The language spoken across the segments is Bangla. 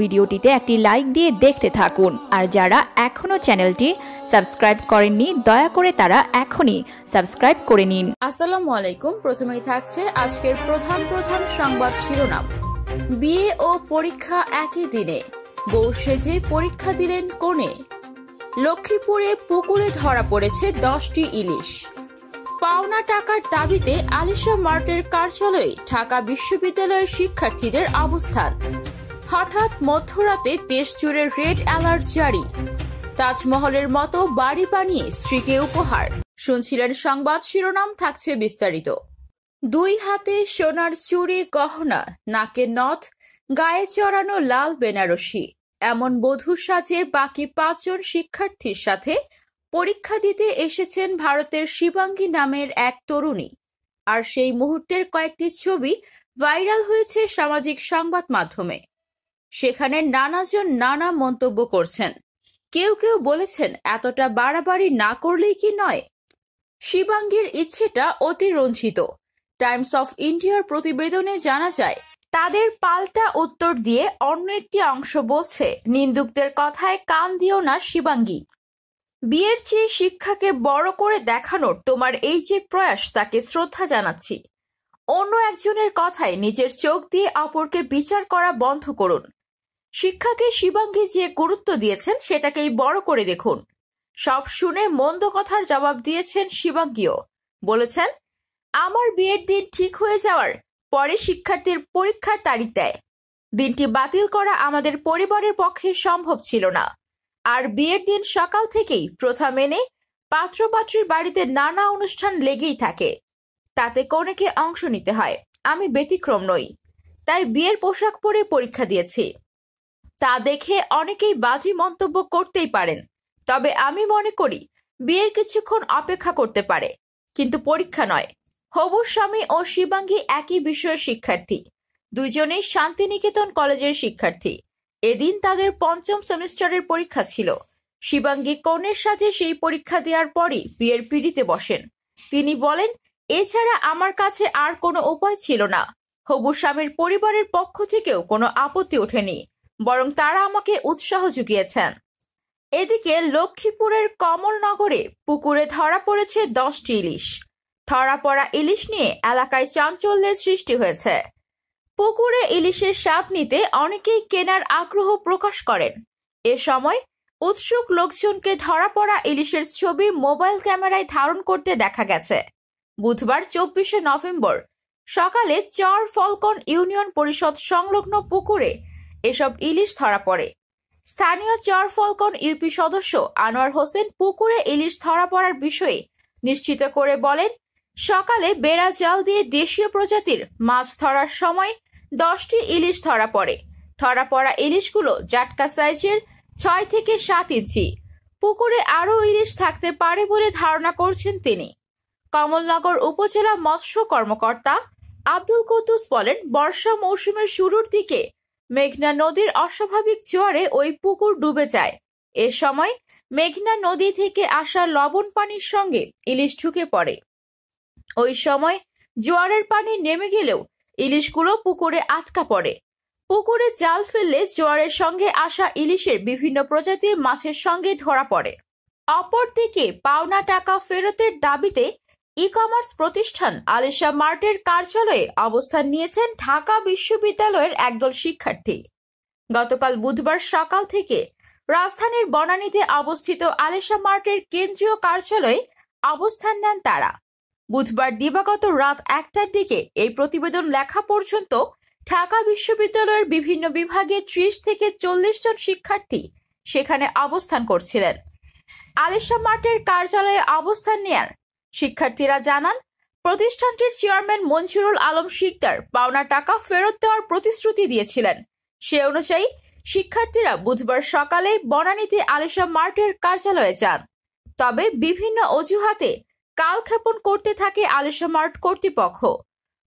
ভিডিওটিতে একটি লাইক দিয়ে দেখতে থাকুন আর যারা এখনও চ্যানেলটি সাবস্ক্রাইব করেননি দয়া করে তারা এখনই সাবস্ক্রাইব করে নিন আসসালামু আলাইকুম প্রথমেই থাকছে আজকের প্রধান প্রধান সংবাদ শিরোনাম বিয়ে ও পরীক্ষা একই দিনে বউ সেজে পরীক্ষা দিলেন কোণে লক্ষ্মীপুরে পুকুরে ধরা পড়েছে দশটি ইলিশ পাওনা টাকার দাবিতে আলিশা মার্টের কার্যালয়ে ঢাকা বিশ্ববিদ্যালয়ের শিক্ষার্থীদের অবস্থান হঠাৎ মধ্যরাতে দেশ জুড়ে রেড অ্যালার্ট জারি তাজমহলের মতো বাড়ি বানিয়ে স্ত্রীকে উপহার শুনছিলেন সংবাদ শিরোনাম থাকছে বিস্তারিত দুই হাতে সোনার চুড়ি গহনা নাকে নথ গায়ে চড়ানো লাল বেনারসি এমন বধূ সাজে বাকি পাঁচজন শিক্ষার্থীর সাথে পরীক্ষা দিতে এসেছেন ভারতের শিবাঙ্গী নামের এক তরুণী আর সেই মুহূর্তের কয়েকটি ছবি ভাইরাল হয়েছে সামাজিক সংবাদ মাধ্যমে সেখানে নানাজন নানা মন্তব্য করছেন কেউ কেউ বলেছেন এতটা বাড়াবাড়ি না করলেই কি নয় শিবাঙ্গীর ইচ্ছেটা অতিরঞ্জিত টাইমস অফ ইন্ডিয়ার প্রতিবেদনে জানা যায় তাদের পাল্টা উত্তর দিয়ে অন্য একটি অংশ বলছে নিন্দুকদের কথায় কান দিও না শিবাঙ্গী বিয়ের চেয়ে শিক্ষাকে বড় করে দেখানোর তোমার এই যে প্রয়াস তাকে শ্রদ্ধা জানাচ্ছি অন্য একজনের কথায় নিজের চোখ দিয়ে অপরকে বিচার করা বন্ধ করুন শিক্ষাকে শিবাঙ্গী যে গুরুত্ব দিয়েছেন সেটাকেই বড় করে দেখুন সব শুনে মন্দ কথার জবাব দিয়েছেন শিবাঙ্গীও বলেছেন আমার বিয়ের দিন ঠিক হয়ে যাওয়ার পরে শিক্ষার্থীর পরীক্ষার তারিখ দেয় দিনটি বাতিল করা আমাদের পরিবারের পক্ষে সম্ভব ছিল না আর বিয়ের দিন সকাল থেকেই প্রথা মেনে পাত্রপাত্রীর বাড়িতে নানা অনুষ্ঠান লেগেই থাকে তাতে কনেকে অংশ নিতে হয় আমি ব্যতিক্রম নই তাই বিয়ের পোশাক পরে পরীক্ষা দিয়েছি তা দেখে অনেকেই বাজে মন্তব্য করতেই পারেন তবে আমি মনে করি বিয়ের কিছুক্ষণ অপেক্ষা করতে পারে কিন্তু পরীক্ষা নয় হবু স্বামী ও শিবাঙ্গী একই বিষয়ের শিক্ষার্থী দুজনেই শান্তিনিকেতন কলেজের শিক্ষার্থী এদিন তাদের পঞ্চম সেমিস্টারের পরীক্ষা ছিল শিবাঙ্গী কনের সাজে সেই পরীক্ষা দেওয়ার পরই বিয়ের পিড়িতে বসেন তিনি বলেন এছাড়া আমার কাছে আর কোনো উপায় ছিল না হবু স্বামীর পরিবারের পক্ষ থেকেও কোনো আপত্তি ওঠেনি বরং তারা আমাকে উৎসাহ জুগিয়েছেন এদিকে লক্ষ্মীপুরের কমলনগরে পুকুরে ধরা পড়েছে দশটি ইলিশ ধরা পড়া ইলিশ নিয়ে এলাকায় চাঞ্চল্যের সৃষ্টি হয়েছে পুকুরে ইলিশের স্বাদ নিতে অনেকেই কেনার আগ্রহ প্রকাশ করেন এ সময় উৎসুক লোকজনকে ধরা পড়া ইলিশের ছবি মোবাইল ক্যামেরায় ধারণ করতে দেখা গেছে বুধবার চব্বিশে নভেম্বর সকালে চর ফলকন ইউনিয়ন পরিষদ সংলগ্ন পুকুরে এসব ইলিশ ধরা পড়ে স্থানীয় চর ফলকন ইউপি সদস্য আনোয়ার হোসেন পুকুরে ইলিশ ধরা পড়ার বিষয়ে নিশ্চিত করে বলেন সকালে বেড়া জাল দিয়ে দেশীয় প্রজাতির মাছ ধরার সময় দশটি ইলিশ ধরা পড়ে ধরা পড়া ইলিশগুলো জাটকা সাইজের ছয় থেকে সাত ইঞ্চি পুকুরে আরও ইলিশ থাকতে পারে বলে ধারণা করছেন তিনি কমলনগর উপজেলা মৎস্য কর্মকর্তা আব্দুল কুতুস বলেন বর্ষা মৌসুমের শুরুর দিকে মেঘনা নদীর অস্বাভাবিক জোয়ারে ওই পুকুর ডুবে যায় এ সময় মেঘনা নদী থেকে আসা লবণ পানির সঙ্গে ইলিশ ঢুকে পড়ে ওই সময় জোয়ারের পানি নেমে গেলেও ইলিশগুলো পুকুরে আটকা পড়ে পুকুরে জাল ফেললে জোয়ারের সঙ্গে আসা ইলিশের বিভিন্ন প্রজাতির মাছের সঙ্গে ধরা পড়ে অপরদিকে পাওনা টাকা ফেরতের দাবিতে ই-কমার্স প্রতিষ্ঠান আলিশা মার্টের কার্যালয়ে অবস্থান নিয়েছেন ঢাকা বিশ্ববিদ্যালয়ের একদল শিক্ষার্থী গতকাল বুধবার সকাল থেকে রাজধানীর বনানীতে অবস্থিত আলিশা মার্টের কেন্দ্রীয় কার্যালয়ে অবস্থান নেন তারা বুধবার দিবাগত রাত একটার দিকে এই প্রতিবেদন লেখা পর্যন্ত ঢাকা বিশ্ববিদ্যালয়ের বিভিন্ন বিভাগে ত্রিশ থেকে চল্লিশ জন শিক্ষার্থী সেখানে অবস্থান করছিলেন আলিশা মার্টের কার্যালয়ে অবস্থান নেয়ার শিক্ষার্থীরা জানান, প্রতিষ্ঠানটির চেয়ারম্যান মনসুরুল আলম শিকদার পাওনা টাকা ফেরত দেওয়ার প্রতিশ্রুতি দিয়েছিলেন সে অনুযায়ী শিক্ষার্থীরা বুধবার সকালে বনানীতে আলিশা মার্টের কার্যালয়ে যান তবে বিভিন্ন অজুহাতে কালক্ষেপণ করতে থাকে আলিশা মার্ট কর্তৃপক্ষ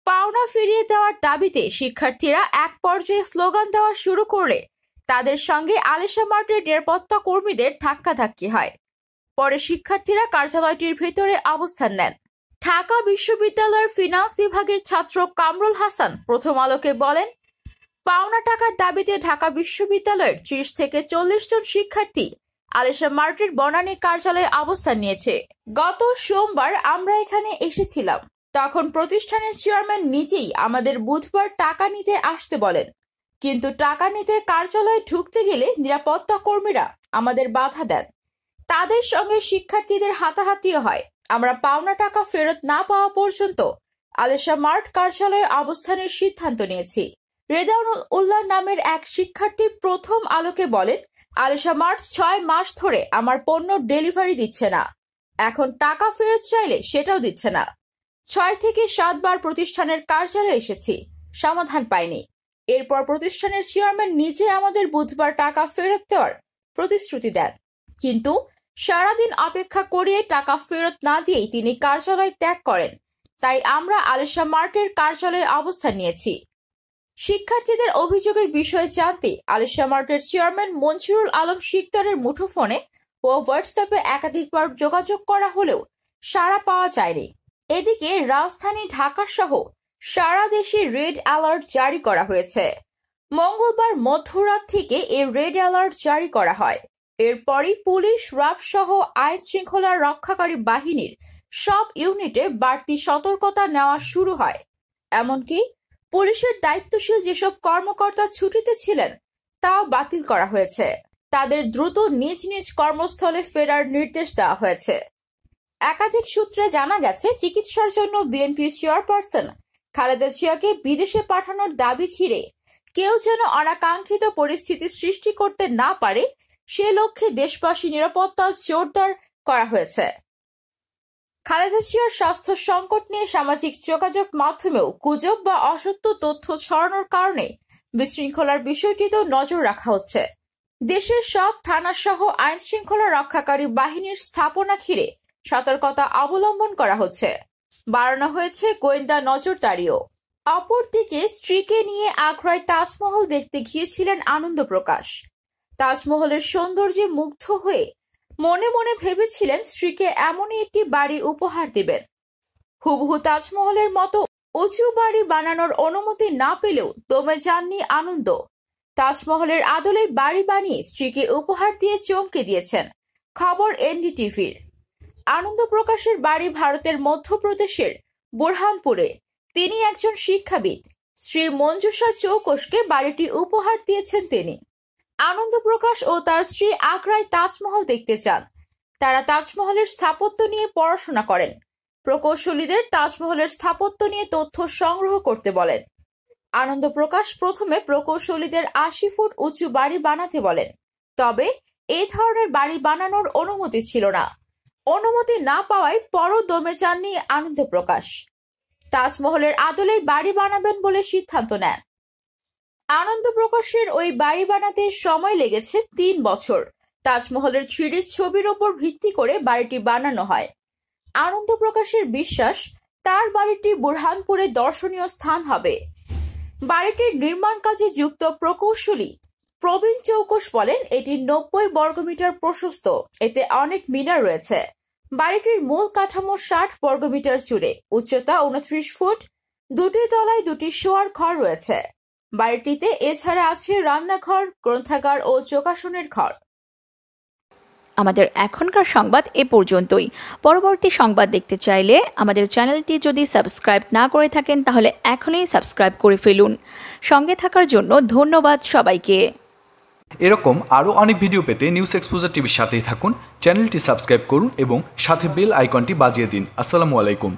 পাওনা ফিরিয়ে দেওয়ার দাবিতে শিক্ষার্থীরা এক পর্যায়ে স্লোগান দেওয়া শুরু করলে তাদের সঙ্গে আলিশা মার্টের নিরাপত্তা কর্মীদের ধাক্কাধাক্কি হয় পরে শিক্ষার্থীরা কার্যালয়টির ভেতরে অবস্থান নেন ঢাকা বিশ্ববিদ্যালয়ের ফিনান্স বিভাগের ছাত্র কামরুল হাসান প্রথম আলোকে বলেন পাওনা টাকার দাবিতে ঢাকা বিশ্ববিদ্যালয়ের ত্রিশ থেকে চল্লিশ জন শিক্ষার্থী আলিশা মার্কেট বনানী কার্যালয়ে অবস্থান নিয়েছে গত সোমবার আমরা এখানে এসেছিলাম তখন প্রতিষ্ঠানের চেয়ারম্যান নিজেই আমাদের বুধবার টাকা নিতে আসতে বলেন কিন্তু টাকা নিতে কার্যালয়ে ঢুকতে গেলে নিরাপত্তা কর্মীরা আমাদের বাধা দেন তাদের সঙ্গে শিক্ষার্থীদের হাতাহাতি হয় আমরা পাওনা টাকা ফেরত না পাওয়া পর্যন্ত আলেশা মার্ট কার্যালয়ে অবস্থানের সিদ্ধান্ত নিয়েছি রেদাউনুল উল্লাহ নামের এক শিক্ষার্থী প্রথম আলোকে বলেন আলেশা মার্ট ছয় মাস ধরে আমার পণ্য ডেলিভারি দিচ্ছে না এখন টাকা ফেরত চাইলে সেটাও দিচ্ছে না ছয় থেকে সাতবার প্রতিষ্ঠানের কার্যালয়ে এসেছি সমাধান পাইনি এরপর প্রতিষ্ঠানের চেয়ারম্যান নিজে আমাদের বুধবার টাকা ফেরত দেওয়ার প্রতিশ্রুতি দেন কিন্তু সারাদিন অপেক্ষা করিয়ে টাকা ফেরত না দিয়েই তিনি কার্যালয় ত্যাগ করেন তাই আমরা আলেশা মার্টের কার্যালয়ে অবস্থান নিয়েছি শিক্ষার্থীদের অভিযোগের বিষয়ে জানতে আলেশা মার্টের চেয়ারম্যান মনসুরুল আলম শিকদারের মুঠোফোনে ও হোয়াটসঅ্যাপে একাধিকবার যোগাযোগ করা হলেও সাড়া পাওয়া যায়নি এদিকে রাজধানী ঢাকাসহ সারা দেশে রেড অ্যালার্ট জারি করা হয়েছে মঙ্গলবার মধ্যরাত থেকে এই রেড অ্যালার্ট জারি করা হয় এরপরই পুলিশ সহ আইন শৃঙ্খলা রক্ষাকারী বাহিনীর সব ইউনিটে বাড়তি সতর্কতা নেওয়া শুরু হয় এমনকি পুলিশের দায়িত্বশীল যেসব কর্মকর্তা ছুটিতে ছিলেন তাও বাতিল করা হয়েছে তাদের দ্রুত নিজ নিজ কর্মস্থলে ফেরার নির্দেশ দেওয়া হয়েছে একাধিক সূত্রে জানা গেছে চিকিৎসার জন্য বিএনপির চেয়ারপারসন খালেদা জিয়াকে বিদেশে পাঠানোর দাবি ঘিরে কেউ যেন অনাকাঙ্ক্ষিত পরিস্থিতি সৃষ্টি করতে না পারে সে লক্ষ্যে দেশবাসী নিরাপত্তা জোরদার করা হয়েছে খালেদা জিয়ার স্বাস্থ্য সংকট নিয়ে সামাজিক যোগাযোগ মাধ্যমেও গুজব বা অসত্য তথ্য ছড়ানোর কারণে বিশৃঙ্খলার বিষয়টিতেও নজর রাখা হচ্ছে দেশের সব থানা সহ আইন শৃঙ্খলা রক্ষাকারী বাহিনীর স্থাপনা ঘিরে সতর্কতা অবলম্বন করা হচ্ছে বাড়ানো হয়েছে গোয়েন্দা নজরদারিও অপরদিকে স্ত্রীকে নিয়ে আগ্রায় তাজমহল দেখতে গিয়েছিলেন আনন্দ প্রকাশ তাজমহলের সৌন্দর্যে মুগ্ধ হয়ে মনে মনে ভেবেছিলেন স্ত্রীকে এমনই একটি বাড়ি উপহার দেবেন হুবহু তাজমহলের মতো উঁচু বাড়ি বানানোর অনুমতি না পেলেও দমে যাননি আনন্দ তাজমহলের আদলে বাড়ি বানিয়ে স্ত্রীকে উপহার দিয়ে চমকে দিয়েছেন খবর এনডিটিভির আনন্দ প্রকাশের বাড়ি ভারতের মধ্যপ্রদেশের বোরহানপুরে তিনি একজন শিক্ষাবিদ শ্রী মঞ্জুষা চৌকোষকে বাড়িটি উপহার দিয়েছেন তিনি আনন্দ প্রকাশ ও তার স্ত্রী আগ্রায় তাজমহল দেখতে চান তারা তাজমহলের স্থাপত্য নিয়ে পড়াশোনা করেন প্রকৌশলীদের তাজমহলের স্থাপত্য নিয়ে তথ্য সংগ্রহ করতে বলেন আনন্দ প্রকাশ প্রথমে প্রকৌশলীদের আশি ফুট উঁচু বাড়ি বানাতে বলেন তবে এই ধরনের বাড়ি বানানোর অনুমতি ছিল না অনুমতি না পাওয়ায় পরও দমে চাননি আনন্দ প্রকাশ তাজমহলের আদলেই বাড়ি বানাবেন বলে সিদ্ধান্ত নেন আনন্দ প্রকাশের ওই বাড়ি বানাতে সময় লেগেছে তিন বছর তাজমহলের সিঁড়ির ছবির ওপর ভিত্তি করে বাড়িটি বানানো হয় আনন্দ প্রকাশের বিশ্বাস তার বাড়িটি বুরহানপুরে দর্শনীয় স্থান হবে বাড়িটির নির্মাণ কাজে যুক্ত প্রকৌশলী প্রবীণ চৌকস বলেন এটি নব্বই বর্গমিটার প্রশস্ত এতে অনেক মিনার রয়েছে বাড়িটির মূল কাঠামো ষাট বর্গমিটার জুড়ে উচ্চতা উনত্রিশ ফুট দুটি তলায় দুটি শোয়ার ঘর রয়েছে বাড়িটিতে এছাড়া আছে রান্নাঘর, গ্রন্থাগার ও যোগাসনের ঘর। আমাদের এখনকার সংবাদ এ পর্যন্তই পরবর্তী সংবাদ দেখতে চাইলে আমাদের চ্যানেলটি যদি সাবস্ক্রাইব না করে থাকেন তাহলে এখনই সাবস্ক্রাইব করে ফেলুন সঙ্গে থাকার জন্য ধন্যবাদ সবাইকে এরকম আরও অনেক ভিডিও পেতে নিউজ এক্সপোজার টিভির সাথেই থাকুন চ্যানেলটি সাবস্ক্রাইব করুন এবং সাথে বেল আইকনটি বাজিয়ে দিন আসসালামু আলাইকুম